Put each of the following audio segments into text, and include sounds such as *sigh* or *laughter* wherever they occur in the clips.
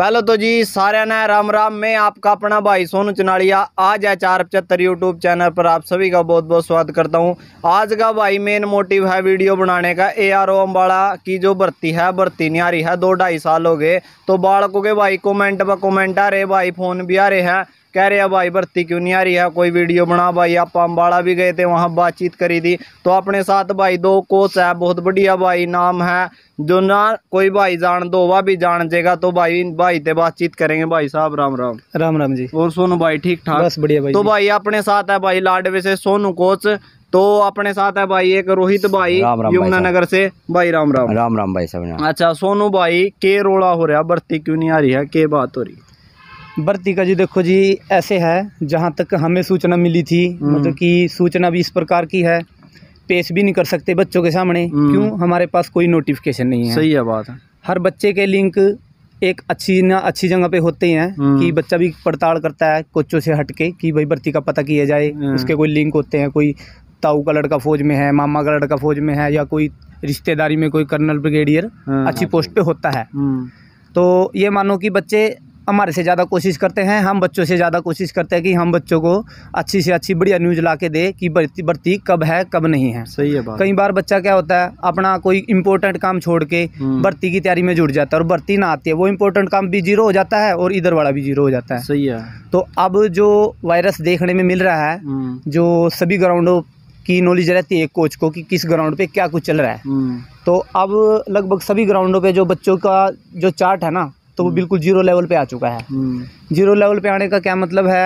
पहले तो जी सारे ने राम राम मैं आपका अपना भाई सोनू चनालिया आज है चार पचहत्तर यूट्यूब चैनल पर आप सभी का बहुत बहुत स्वागत करता हूँ आज का भाई मेन मोटिव है वीडियो बनाने का ए आर ओ अम्बाड़ा की जो भर्ती है भर्ती नहीं आ रही है दो ढाई साल हो गए तो बालकों के भाई कमेंट ब कमेंट आ रहे भाई फ़ोन भी आ रहे हैं कह रहे हैं भाई भर्ती क्यों नहीं आ रही है कोई वीडियो बना भाई आप अम्बाड़ा भी गए थे वहाँ बातचीत करी थी तो अपने साथ भाई दो कोच है बहुत बढ़िया भाई नाम है जो ना कोई भाई जान दो वह भी जान जाएगा तो भाई भाई से बातचीत करेंगे भाई साहब राम राम राम राम जी और सोनू भाई ठीक ठाक बस बढ़िया भाई तो भाई अपने साथ है भाई लाडवे से सोनू कोच तो अपने साथ है भाई एक रोहित भाई यमुना नगर से भाई राम राम राम राम भाई साहब अच्छा सोनू भाई के रोला हो रहा भर्ती क्यों नहीं आ रही है के बात हो रही है भर्ती का जी देखो जी ऐसे है जहाँ तक हमें सूचना मिली थी हम्म। मतलब कि सूचना भी इस प्रकार की है पेश भी नहीं कर सकते बच्चों के सामने हम्म। क्यों हमारे पास कोई नोटिफिकेशन नहीं है सही है बात है हर बच्चे के लिंक एक अच्छी ना अच्छी जगह पे होते हैं हम्म। कि बच्चा भी पड़ताल करता है कोचों से हटके कि भाई भर्ती का पता किया जाए उसके कोई लिंक होते हैं कोई ताऊ का लड़का फौज में है मामा का लड़का फौज में है या कोई रिश्तेदारी में कोई कर्नल ब्रिगेडियर अच्छी पोस्ट पे होता है तो ये मानो कि बच्चे हमारे से ज़्यादा कोशिश करते हैं हम बच्चों से ज़्यादा कोशिश करते हैं कि हम बच्चों को अच्छी से अच्छी बढ़िया न्यूज़ ला के दे कि भर्ती कब है कब नहीं है सही है कई बार बच्चा क्या होता है अपना कोई इंपॉर्टेंट काम छोड़ के भर्ती हम्म। की तैयारी में जुट जाता है और भर्ती ना आती है वो इंपॉर्टेंट काम भी जीरो हो जाता है और इधर वाला भी जीरो हो जाता है सही है तो अब जो वायरस देखने में मिल रहा है हम्म। जो सभी ग्राउंडों की नॉलेज रहती है कोच को कि किस ग्राउंड पे क्या कुछ चल रहा है हम्म। तो अब लगभग सभी ग्राउंडों पे जो बच्चों का जो चार्ट है ना तो वो हम्म। बिल्कुल जीरो लेवल पे आ चुका है हम्म। जीरो लेवल पे आने का क्या मतलब है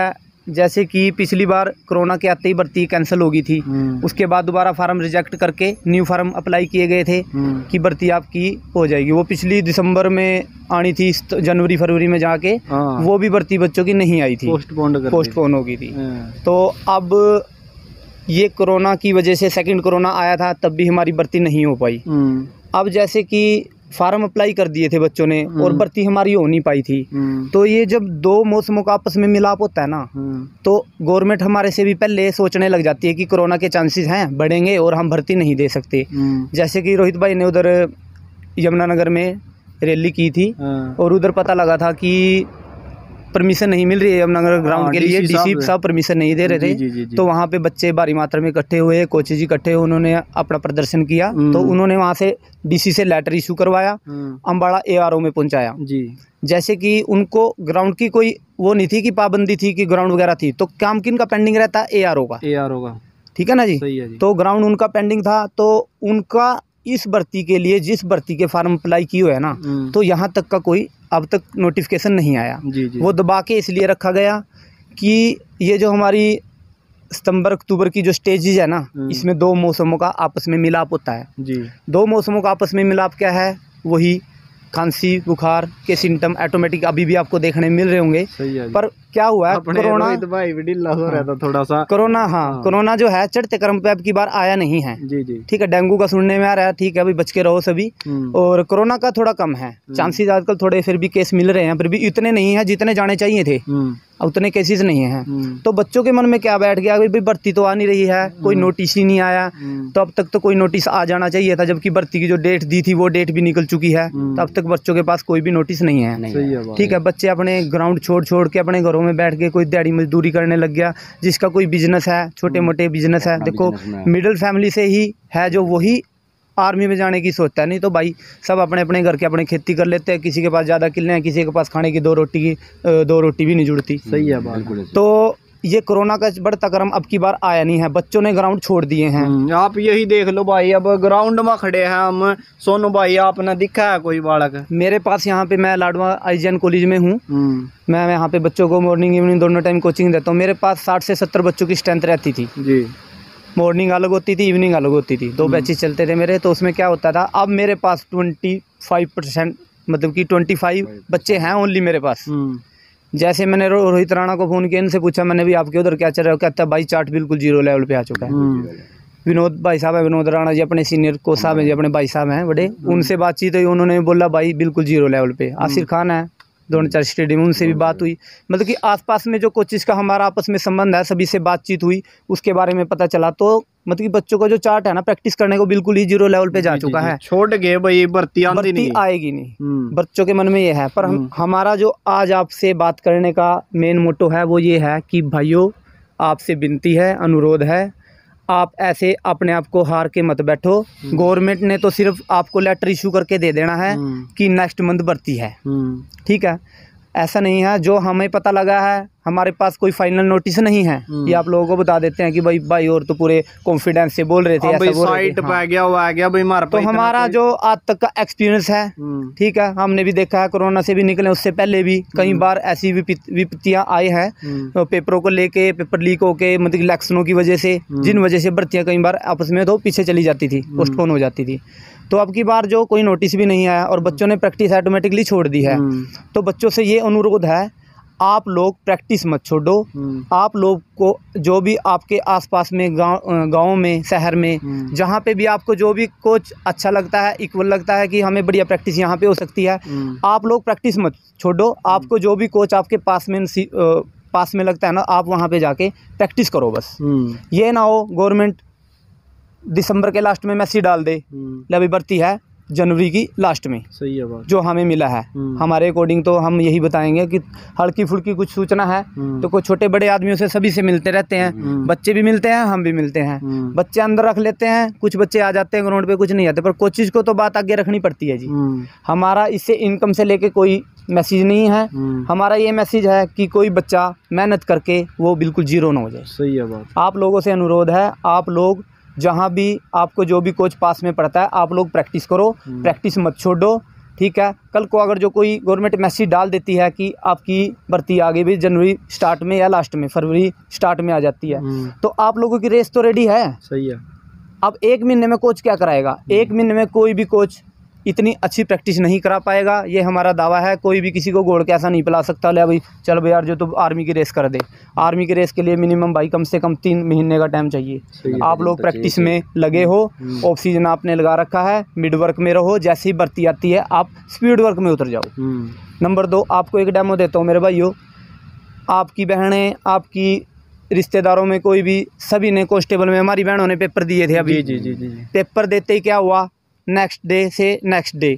जैसे कि पिछली बार कोरोना के आते ही भर्ती कैंसिल हो गई थी हम्म। उसके बाद दोबारा फार्म रिजेक्ट करके न्यू फार्म अप्लाई किए गए थे कि भर्ती आपकी हो जाएगी वो पिछली दिसंबर में आनी थी जनवरी फरवरी में जाके हाँ। वो भी भर्ती बच्चों की नहीं आई थी पोस्टपोन पोस्टपोन हो गई थी हाँ। तो अब ये कोरोना की वजह से सेकंड कोरोना आया था तब भी हमारी भर्ती नहीं हो पाई अब जैसे कि फार्म अप्लाई कर दिए थे बच्चों ने और हम्म। भर्ती हमारी हो नहीं पाई थी हम्म। तो ये जब दो मौसमों का आपस में मिलाप होता है ना हम्म। तो गवर्नमेंट हमारे से भी पहले सोचने लग जाती है कि कोरोना के चांसेस हैं बढ़ेंगे और हम भर्ती नहीं दे सकते जैसे कि रोहित भाई ने उधर यमुनानगर में रैली की थी हाँ। और उधर पता लगा था कि परमिशन नहीं मिल रही है यमुनानगर ग्राउंड हाँ, के लिए डीसी साहब परमिशन नहीं दे रहे थे तो वहाँ पे बच्चे भारी मात्रा में इकट्ठे हुए कोचेज इकट्ठे हुए उन्होंने अपना प्रदर्शन किया हम्म। तो उन्होंने वहाँ से डीसी से लेटर इशू करवाया अम्बाड़ा हम्म। एआरओ में पहुँचाया जैसे कि उनको ग्राउंड की कोई वो नहीं थी कि पाबंदी थी कि ग्राउंड वगैरह थी तो काम किन का पेंडिंग रहता है ए का ए का ठीक है ना जी, सही है जी तो ग्राउंड उनका पेंडिंग था तो उनका इस भर्ती के लिए जिस भर्ती के फार्म अप्लाई किए है ना हम्म। तो यहाँ तक का कोई अब तक नोटिफिकेशन नहीं आया जी जी वो दबा के इसलिए रखा गया कि ये जो हमारी सितंबर अक्टूबर की जो स्टेजेज है ना हम्म। इसमें दो मौसमों का आपस में मिलाप होता है जी दो मौसमों का आपस में मिलाप क्या है वही खांसी बुखार के सिम्टम ऑटोमेटिक अभी भी आपको देखने मिल रहे होंगे पर क्या हुआ है कोरोना भाई भी ढीला हो रहा था हाँ। थोड़ा सा कोरोना हाँ, हाँ, कोरोना जो है चढ़ते क्रम पे अब की बार आया नहीं है जी जी ठीक है डेंगू का सुनने में आ रहा है ठीक है अभी बच के रहो सभी हम्म। और कोरोना का थोड़ा कम है हम्म। चांसेस आजकल थोड़े फिर भी केस मिल रहे हैं फिर भी इतने नहीं है जितने जाने चाहिए थे हम्म। उतने केसेस नहीं है तो बच्चों के मन में क्या बैठ गया अभी भर्ती तो आ नहीं रही है कोई नोटिस ही नहीं आया तो अब तक तो कोई नोटिस आ जाना चाहिए था जबकि भर्ती की जो डेट दी थी वो डेट भी निकल चुकी है तो अब तक बच्चों के पास कोई भी नोटिस नहीं है ठीक है बच्चे अपने ग्राउंड छोड़ छोड़ के अपने घरों में बैठ के कोई दिहाड़ी मजदूरी करने लग गया जिसका कोई बिजनेस है छोटे मोटे बिजनेस है देखो मिडिल फैमिली से ही है जो वही आर्मी में जाने की सोचता है नहीं तो भाई सब अपने अपने घर के अपने खेती कर लेते हैं किसी के पास ज़्यादा किले हैं किसी के पास खाने की दो रोटी की दो रोटी भी नहीं जुड़ती सही है बात तो ये कोरोना का बढ़ता क्रम अब की बार आया नहीं है बच्चों ने ग्राउंड छोड़ दिए हैं हम्म, आप यही देख लो भाई अब ग्राउंड में खड़े हैं हम सोनू भाई आपने दिखा है कोई बालक मेरे पास यहाँ पे मैं लाडवा आई कॉलेज में हूँ हम्म। मैं यहाँ पे बच्चों को मॉर्निंग इवनिंग दोनों टाइम कोचिंग देता हूँ मेरे पास साठ से सत्तर बच्चों की स्ट्रेंथ रहती थी जी मॉर्निंग अलग होती थी इवनिंग अलग होती थी दो बैचेज हम्म। चलते थे मेरे तो उसमें क्या होता था अब मेरे पास ट्वेंटी फाइव परसेंट मतलब कि ट्वेंटी फाइव बच्चे हैं ओनली मेरे पास जैसे मैंने रोहित राणा को फ़ोन किया इनसे पूछा मैंने भी आपके उधर क्या चल रहा है कहता भाई चार्ट बिल्कुल जीरो लेवल पे आ चुका है हम्म। विनोद भाई साहब है विनोद राणा जी अपने सीनियर को साहब हैं जी अपने भाई साहब हैं बड़े हम्म। उनसे बातचीत हुई उन्होंने बोला भाई बिल्कुल जीरो लेवल पे हम्म। आसिर खान है दोनों चार स्टेडियम उनसे भी बात हुई मतलब कि आसपास में जो कोचिज का हमारा आपस में संबंध है सभी से बातचीत हुई उसके बारे में पता चला तो मतलब कि बच्चों का जो चार्ट है ना प्रैक्टिस करने को बिल्कुल ही जीरो लेवल पे जा चुका है छोड़ गए भाई भर्ती भर्ती नहीं। आएगी नहीं हम्म। बच्चों के मन में ये है पर हम हम्म। हमारा जो आज आपसे बात करने का मेन मोटो है वो ये है कि भाइयों आपसे विनती है अनुरोध है आप ऐसे अपने आप को हार के मत बैठो हम्म। गवर्नमेंट ने तो सिर्फ आपको लेटर इशू करके दे देना है हम्म। कि नेक्स्ट मंथ बरती है हम्म। ठीक है ऐसा नहीं है जो हमें पता लगा है हमारे पास कोई फाइनल नोटिस नहीं है हम्म। ये आप लोगों को बता देते हैं कि भाई भाई और तो पूरे कॉन्फिडेंस से बोल रहे थे ऐसा बोल रहे थे, हाँ। गया वो आ गया भाई तो हमारा तो हमारा जो आज तक का एक्सपीरियंस है हम्म। ठीक है हमने भी देखा है कोरोना से भी निकले उससे पहले भी कई हम्म। बार ऐसी विपत्तियां आई है तो पेपरों को लेके पेपर लीक होके मतलब इलेक्शनों की वजह से जिन वजह से भर्तियां कई बार आपस में तो पीछे चली जाती थी पोस्टपोन हो जाती थी तो अब की बार जो कोई नोटिस भी नहीं आया और हम्म। बच्चों ने प्रैक्टिस ऑटोमेटिकली छोड़ दी है हम्म। तो बच्चों से ये अनुरोध है आप लोग प्रैक्टिस मत छोड़ो हम्म। आप लोग को जो भी आपके आसपास में गांव गाँव में शहर में जहाँ पे भी आपको जो भी कोच अच्छा लगता है इक्वल लगता है कि हमें बढ़िया प्रैक्टिस यहाँ पे हो सकती है आप लोग प्रैक्टिस मत छोड़ो आपको जो भी कोच आपके पास में पास में लगता है ना आप वहाँ पे जाके प्रैक्टिस करो बस ये ना हो गवर्नमेंट दिसंबर के लास्ट में मैसी डाल दे हम्म। अभी भर्ती है जनवरी की लास्ट में सही है बात जो हमें मिला है हम्म। हमारे अकॉर्डिंग तो हम यही बताएंगे कि हल्की फुल्की कुछ सूचना है हम्म। तो कोई छोटे बड़े आदमियों से सभी से मिलते रहते हैं बच्चे भी मिलते हैं हम भी मिलते हैं बच्चे अंदर रख लेते हैं कुछ बच्चे आ जाते हैं ग्राउंड पे कुछ नहीं आते पर कोचिज को तो बात आगे रखनी पड़ती है जी हमारा इससे इनकम से लेके कोई मैसेज नहीं है हमारा ये मैसेज है कि कोई बच्चा मेहनत करके वो बिल्कुल जीरो ना हो जाए सही है बात आप लोगों से अनुरोध है आप लोग जहाँ भी आपको जो भी कोच पास में पड़ता है आप लोग प्रैक्टिस करो प्रैक्टिस हम्म। मत छोड़ो ठीक है कल को अगर जो कोई गवर्नमेंट मैसेज डाल देती है कि आपकी भर्ती आगे भी जनवरी स्टार्ट में या लास्ट में फरवरी स्टार्ट में आ जाती है हम्म। तो आप लोगों की रेस तो रेडी है सही है अब एक महीने में कोच क्या कराएगा हम्म। एक महीने में कोई भी कोच इतनी अच्छी प्रैक्टिस नहीं करा पाएगा ये हमारा दावा है कोई भी किसी को गोड़ के ऐसा नहीं पिला सकता ले भाई चल भाई यार जो तो आर्मी की रेस कर दे आर्मी की रेस के लिए मिनिमम भाई कम से कम तीन महीने का टाइम चाहिए आप लोग प्रैक्टिस तो में लगे हो ऑफ हम्म। सीजन आपने लगा रखा है मिड वर्क में रहो जैसे ही भर्ती आती है आप स्पीड वर्क में उतर जाओ नंबर हम्म। दो आपको एक डैमो देता हूँ मेरे भाइयों आपकी बहनें आपकी रिश्तेदारों में कोई भी सभी ने कॉन्स्टेबल में हमारी बहनों ने पेपर दिए थे अभी जी जी जी जी पेपर देते ही क्या हुआ नेक्स्ट डे से नेक्स्ट डे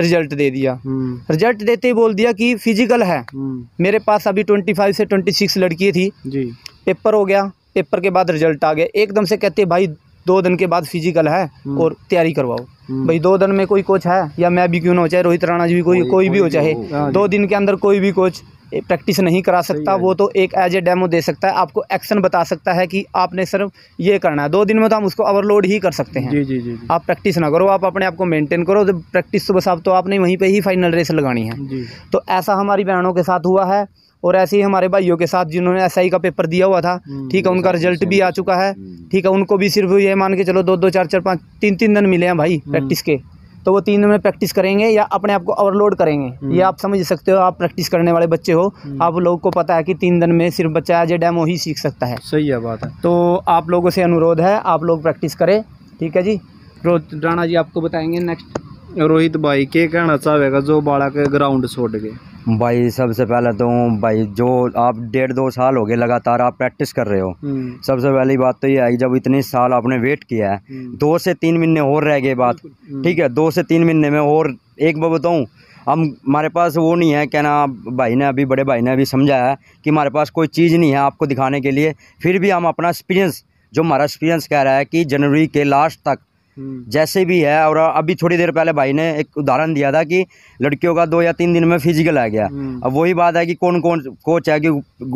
रिजल्ट दे दिया रिजल्ट हम्म। देते ही बोल दिया कि फिजिकल है हम्म। मेरे पास अभी ट्वेंटी फाइव से ट्वेंटी सिक्स लड़की थी जी पेपर हो गया पेपर के बाद रिजल्ट आ गया एकदम से कहते भाई दो दिन के बाद फिजिकल है हम्म। और तैयारी करवाओ भाई दो दिन में कोई कोच है या मैं भी क्यों ना हो चाहे रोहित राणा जी भी कोई कोई भी हो चाहे हाँ दो दिन के अंदर कोई भी कोच प्रैक्टिस नहीं करा सकता वो तो एक एज ए डेमो दे सकता है आपको एक्शन बता सकता है कि आपने सिर्फ ये करना है दो दिन में तो हम उसको ओवरलोड ही कर सकते हैं जी जी जी आप प्रैक्टिस ना करो आप अपने आप को मेंटेन करो जब प्रैक्टिस तो बस आप तो आपने वहीं पे ही फाइनल रेस लगानी है तो ऐसा हमारी बहनों के साथ हुआ है और ऐसे ही हमारे भाइयों के साथ जिन्होंने एस का पेपर दिया हुआ था हम्म, ठीक है उनका रिजल्ट भी आ चुका है हम्म। ठीक है उनको भी सिर्फ ये मान के चलो दो दो चार चार पाँच तीन तीन दिन मिले हैं भाई प्रैक्टिस हम्म। के तो वो तीन दिन में प्रैक्टिस करेंगे या अपने आप को ओवरलोड करेंगे हम्म। ये आप समझ सकते हो आप प्रैक्टिस करने वाले बच्चे हो हम्म। आप लोगों को पता है कि तीन दिन में सिर्फ बच्चा जे डैम ही सीख सकता है सही है बात है तो आप लोगों से अनुरोध है आप लोग प्रैक्टिस करें ठीक है जी रोहित राणा जी आपको बताएंगे नेक्स्ट रोहित भाई के कहना चाहेगा जो बाड़ा के ग्राउंड छोड़ के भाई सबसे पहले तो भाई जो आप डेढ़ दो साल हो गए लगातार आप प्रैक्टिस कर रहे हो हम्म। सबसे पहली बात तो ये है जब इतने साल आपने वेट किया है हम्म। दो से तीन महीने और रह गए बात हम्म। ठीक है दो से तीन महीने में और एक बार बताऊँ हम हमारे पास वो नहीं है क्या ना भाई ने अभी बड़े भाई ने अभी समझाया कि हमारे पास कोई चीज़ नहीं है आपको दिखाने के लिए फिर भी हम अपना एक्सपीरियंस जो हमारा एक्सपीरियंस कह रहा है कि जनवरी के लास्ट तक हम्म। जैसे भी है और अभी थोड़ी देर पहले भाई ने एक उदाहरण दिया था कि लड़कियों का दो या तीन दिन में फिजिकल आ गया हम्म। अब वही बात है कि कौन कौन कोच है कि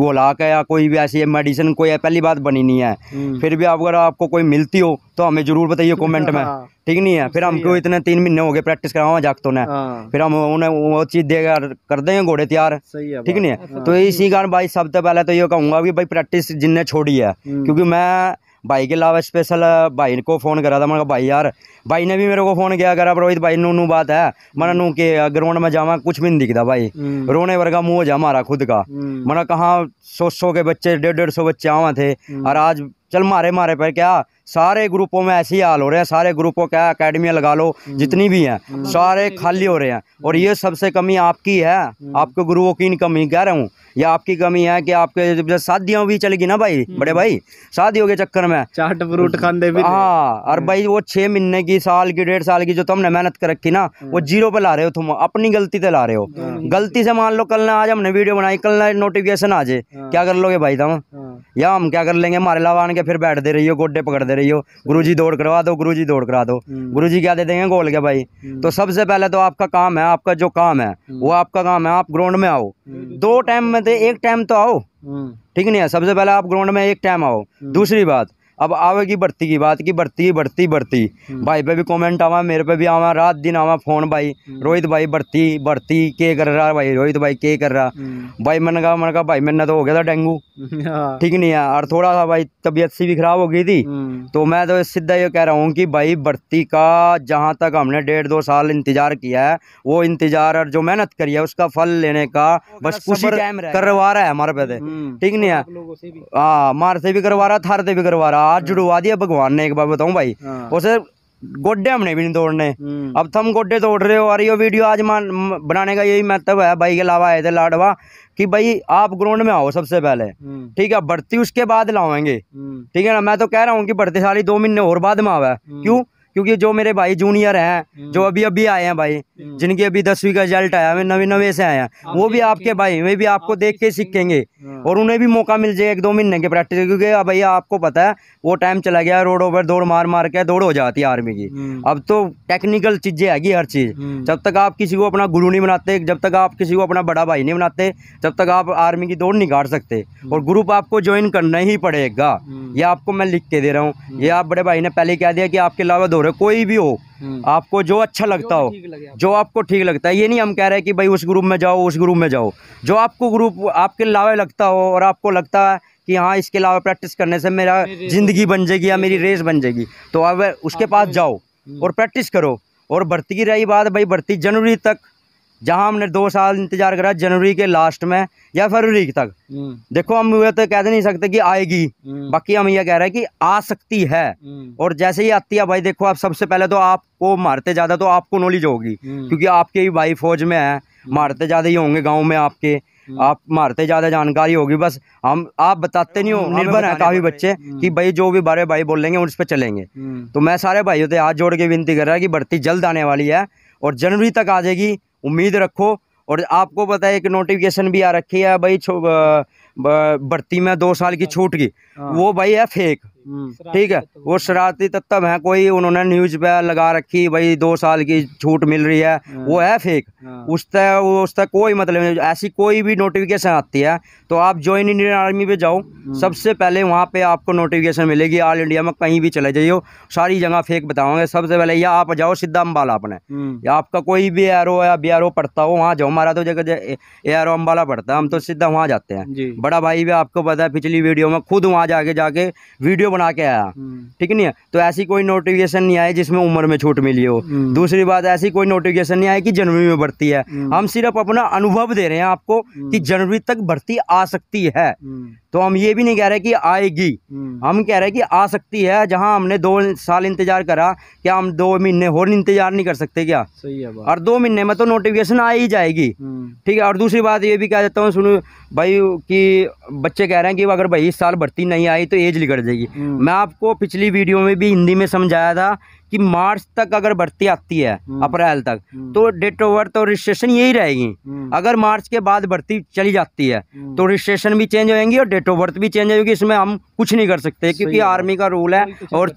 गोलाक है या कोई भी ऐसी मेडिसिन कोई है पहली बात बनी नहीं है हम्म। फिर भी अगर आपको कोई मिलती हो तो हमें जरूर बताइए कमेंट में हाँ। ठीक नहीं है फिर हमको इतने तीन महीने हो गए प्रैक्टिस करावा जागतों ने हाँ। फिर हम उन्हें वो चीज़ दे कर देंगे घोड़े तैयार ठीक नहीं है हाँ। तो इसी कारण भाई सबसे पहले तो ये कहूंगा कि भाई प्रैक्टिस जिनने छोड़ी है क्योंकि मैं भाई के अलावा स्पेशल भाई को फ़ोन करा था मैंने भाई यार भाई ने भी मेरे को फ़ोन किया करा रोहित भाई नू नू बात है मैंने हम्म। नू के ग्राउंड में जावा कुछ भी नहीं दिखता भाई हम्म। रोने वर्ग का मुँह हो जा मारा खुद का मैंने हम्म। कहाँ सौ सौ के बच्चे डेढ़ डेढ़ सौ बच्चे आवा थे और आज चल मारे मारे पर क्या सारे ग्रुपों में ऐसे ही हाल हो रहे हैं सारे ग्रुपों क्या अकेडमियाँ लगा लो हम्म। जितनी भी हैं हम्म। सारे खाली हो रहे हैं और ये सबसे कमी आपकी है हम्म। आपके गुरुओं की कमी कह रहा हूँ या आपकी कमी है कि आपके शादियों भी चलेगी ना भाई बड़े भाई शादियों के चक्कर में चाट फ्रूट खाते भी हाँ और भाई वो छह महीने की साल की डेढ़ साल की जो तुमने मेहनत कर रखी ना वो जीरो पे ला रहे हो तुम अपनी गलती से ला रहे हो गलती से मान लो कल ना आज हमने वीडियो बनाई कल ना नोटिफिकेशन आ जाए हाँ। क्या कर लोगे भाई तुम हाँ। या हम क्या कर लेंगे हमारे लावा आन के फिर बैठ दे रही हो गोड्डे पकड़ दे रहे रही हो गुरु जी दौड़ करवा दो गुरु जी दौड़ करा दो हम्म। गुरु जी क्या दे देंगे गोल के भाई हम्म। तो सबसे पहले तो आपका काम है आपका जो काम है वो हम्म। आपका काम है आप ग्राउंड में आओ दो टाइम में तो एक टाइम तो आओ ठीक नहीं है सबसे पहले आप ग्राउंड में एक टाइम आओ दूसरी बात अब आवेगी बढ़ती की बात की बढ़ती की बढ़ती बढ़ती हम्म। भाई पे भी कमेंट आवा मेरे पे भी आवा रात दिन आवा फोन भाई हम्म। रोहित भाई बढ़ती बढ़ती के कर रहा भाई रोहित भाई के कर रहा हम्म। भाई मैंने कहा मैंने कहा भाई मैंने तो हो गया था डेंगू *laughs* हाँ। ठीक नहीं है और थोड़ा सा भाई तबीयत सी भी खराब हो गई थी तो मैं तो सीधा ये कह रहा हूँ कि भाई बढ़ती का जहाँ तक हमने डेढ़ दो साल इंतजार किया है वो इंतजार और जो मेहनत करी है उसका फल लेने का बस कुछ करवा रहा है हमारे पे तो ठीक नहीं है हाँ मार से भी करवा रहा थार से भी करवा रहा हाथ अच्छा। जुड़वा दिया भगवान ने एक बार बताऊं भाई उसे हाँ। गोडे हमने भी नहीं तोड़ने हम्म। अब तुम गोडे तोड़ रहे हो और ये वीडियो आज मान बनाने का यही महत्व मतलब है भाई के अलावा आए थे लाडवा कि भाई आप ग्राउंड में आओ सबसे पहले हम्म। ठीक है बढ़ती उसके बाद लाओगे हम्म। ठीक है ना मैं तो कह रहा हूँ कि बढ़ते सारी दो महीने और बाद में आवा क्यों क्योंकि जो मेरे भाई जूनियर हैं जो हम्म। अभी अभी आए हैं भाई हम्म। जिनकी अभी दसवीं का रिजल्ट आया हमें नवे नवे से आए हैं वो भी आपके भाई वे भी आपको देख के सीखेंगे हाँ। और उन्हें भी मौका मिल जाएगा एक दो महीने के प्रैक्टिस क्योंकि भैया आपको पता है वो टाइम चला गया रोड ओवर दौड़ मार मार के दौड़ हो जाती है आर्मी की हम्म। अब तो टेक्निकल चीज़ें हैगी हर चीज़ जब तक आप किसी को अपना गुरु नहीं बनाते जब तक आप किसी को अपना बड़ा भाई नहीं बनाते जब तक आप आर्मी की दौड़ नहीं काट सकते और ग्रुप आपको ज्वाइन करना ही पड़ेगा ये आपको मैं लिख के दे रहा हूँ ये आप बड़े भाई ने पहले कह दिया कि आपके अलावा दो हो रहे कोई भी हो हम्म। आपको जो अच्छा लगता जो हो जो आपको ठीक लगता है ये नहीं हम कह रहे हैं कि भाई उस ग्रुप में जाओ उस ग्रुप में जाओ जो आपको ग्रुप आपके लावे लगता हो और आपको लगता है कि हाँ इसके अलावा प्रैक्टिस करने से मेरा ज़िंदगी बन जाएगी या मेरी रेस बन जाएगी तो अब उसके हाँ, पास तो जाओ हम्म। और प्रैक्टिस करो और भर्ती की रही बात भाई भर्ती जनवरी तक जहाँ हमने दो साल इंतजार करा जनवरी के लास्ट में या फरवरी तक हम्म। देखो हम ये तो कह तो नहीं सकते कि आएगी हम्म। बाकी हम ये कह रहे हैं कि आ सकती है हम्म। और जैसे ही आती है भाई देखो आप सबसे पहले तो आपको मारते ज़्यादा तो आपको नॉलेज होगी क्योंकि आपके ही भाई फौज में है मारते ज़्यादा ही होंगे गाँव में आपके आप मारते ज़्यादा जानकारी होगी बस हम आप बताते नहीं हो निर्भर है काफ़ी बच्चे कि भाई जो भी बारे भाई बोलेंगे उस पर चलेंगे तो मैं सारे भाइयों से हाथ जोड़ के विनती कर रहा है कि भर्ती जल्द आने वाली है और जनवरी तक आ जाएगी उम्मीद रखो और आपको पता है एक नोटिफिकेशन भी आ रखी है भाई भर्ती में दो साल की हाँ। छूट की हाँ। वो भाई है फेक हम्म। ठीक है वो शरारती तत्व है कोई उन्होंने न्यूज पे लगा रखी भाई दो साल की छूट मिल रही है हाँ। वो है फेक उस तक उस तक कोई मतलब नहीं ऐसी कोई भी नोटिफिकेशन आती है तो आप ज्वाइन इंडियन आर्मी पे जाओ हम्म। सबसे पहले वहाँ पे आपको नोटिफिकेशन मिलेगी ऑल इंडिया में कहीं भी चले जाइयो सारी जगह फेक बताओगे सबसे पहले या आप जाओ सीधा अम्बाला अपने हम्म। या आपका कोई भी ओ या बी आर पड़ता हो वहाँ जाओ हमारा तो जगह ए आर अम्बाला पड़ता है हम तो सीधा वहाँ जाते हैं बड़ा भाई भी आपको पता है पिछली वीडियो में खुद वहाँ जाके जाके वीडियो बना के आया हम्म। ठीक नहीं है तो ऐसी कोई नोटिफिकेशन नहीं आई जिसमें उम्र में छूट मिली हो हम्म। दूसरी बात ऐसी कोई नोटिफिकेशन नहीं आई कि जनवरी में बढ़ती है हम्म। हम सिर्फ अपना अनुभव दे रहे हैं आपको कि जनवरी तक भर्ती आ सकती है तो हम ये भी नहीं कह रहे कि आएगी हम कह रहे कि आ सकती है जहाँ हमने दो साल इंतजार करा क्या हम दो महीने और इंतजार नहीं कर सकते क्या सही है और दो महीने में तो नोटिफिकेशन आ ही जाएगी ठीक है और दूसरी बात ये भी कह देता हूँ सुनो भाई कि बच्चे कह रहे हैं कि अगर भाई इस साल भर्ती नहीं आई तो एज निकल जाएगी मैं आपको पिछली वीडियो में भी हिंदी में समझाया था कि मार्च तक अगर भर्ती आती है हम्म। अप्रैल तक हम्म। तो डेट ऑफ बर्थ और तो रजिस्ट्रेशन यही रहेगी हम्म। अगर मार्च के बाद भर्ती चली जाती है तो रजिस्ट्रेशन भी चेंज होएंगी और डेट ऑफ बर्थ भी चेंज होगी इसमें हम कुछ नहीं कर सकते क्योंकि आर्मी का रूल है और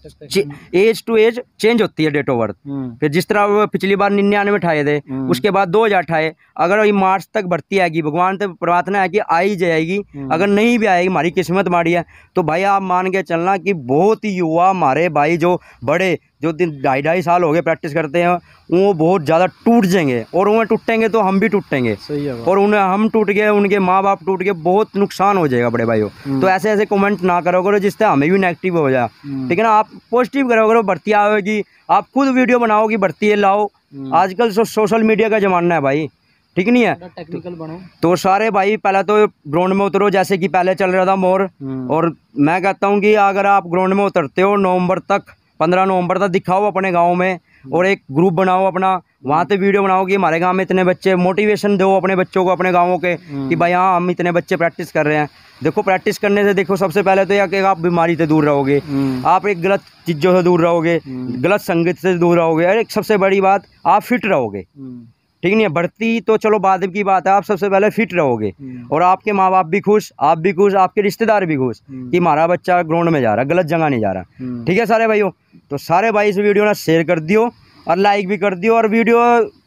एज टू एज चेंज होती है डेट ऑफ बर्थ फिर जिस तरह पिछली बार निन्यानवे उठाए थे उसके बाद दो हजार अठाए अगर मार्च तक भर्ती आएगी भगवान तो प्रार्थना है कि आई जाएगी अगर नहीं भी आएगी हमारी किस्मत माड़ी है तो भाई आप मान के चलना कि बहुत ही युवा हमारे भाई जो बड़े जो दिन ढाई ढाई साल हो गए प्रैक्टिस करते हैं वो बहुत ज़्यादा टूट जाएंगे और उन्हें टूटेंगे तो हम भी टूटेंगे सही है और उन्हें हम टूट गए उनके माँ बाप टूट गए बहुत नुकसान हो जाएगा बड़े भाइयों हम्म। तो ऐसे ऐसे कमेंट ना करो करो जिससे हमें भी नेगेटिव हो जाए हम्म। ठीक है ना आप पॉजिटिव करो करो भर्ती आएगी आप खुद वीडियो बनाओ कि बढ़ती लाओ हम्म। आजकल सो, सोशल मीडिया का ज़माना है भाई ठीक नहीं है टेक्निकल बनो तो सारे भाई पहले तो ग्राउंड में उतरो जैसे कि पहले चल रहा था मोर और मैं कहता हूँ कि अगर आप ग्राउंड में उतरते हो नवंबर तक पंद्रह नवंबर तक दिखाओ अपने गांव में और एक ग्रुप बनाओ अपना वहाँ पे वीडियो बनाओ कि हमारे गांव में इतने बच्चे मोटिवेशन दो अपने बच्चों को अपने गांवों के कि हम्म। भाई हाँ हम इतने बच्चे प्रैक्टिस कर रहे हैं देखो प्रैक्टिस करने से देखो सबसे पहले तो यह कि आप बीमारी से दूर रहोगे हम्म। आप एक गलत चीज़ों से दूर रहोगे हम्म। गलत संगीत से दूर रहोगे और एक सबसे बड़ी बात आप फिट रहोगे ठीक नहीं है बढ़ती तो चलो बाद की बात है आप सबसे पहले फिट रहोगे हम्म। और आपके माँ बाप भी खुश आप भी खुश आपके रिश्तेदार भी खुश हम्म। कि हमारा बच्चा ग्राउंड में जा रहा गलत जगह नहीं जा रहा हम्म। ठीक है सारे भाइयों तो सारे भाई इस वीडियो ना शेयर कर दियो और लाइक भी कर दियो और वीडियो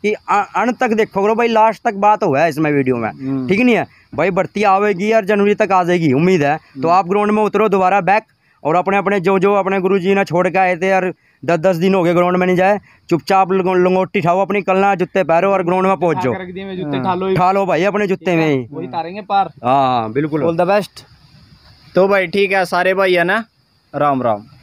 की अंत तक देखो करो भाई लास्ट तक बात हुआ है इसमें वीडियो में ठीक नहीं है भाई बढ़ती आवेगी और जनवरी तक आ जाएगी उम्मीद है तो आप ग्राउंड में उतरो दोबारा बैक और अपने अपने जो जो अपने गुरु जी ने छोड़ के आए थे और दस दस दिन हो गए ग्राउंड में नहीं जाए चुपचाप लंगोटी ठाओ अपनी कलना जूते पैरो और ग्राउंड में पहुंच जाओ ठा लो भाई अपने जूते में ही हाँ, हाँ बिल्कुल ऑल द बेस्ट तो भाई ठीक है सारे भाई है ना राम राम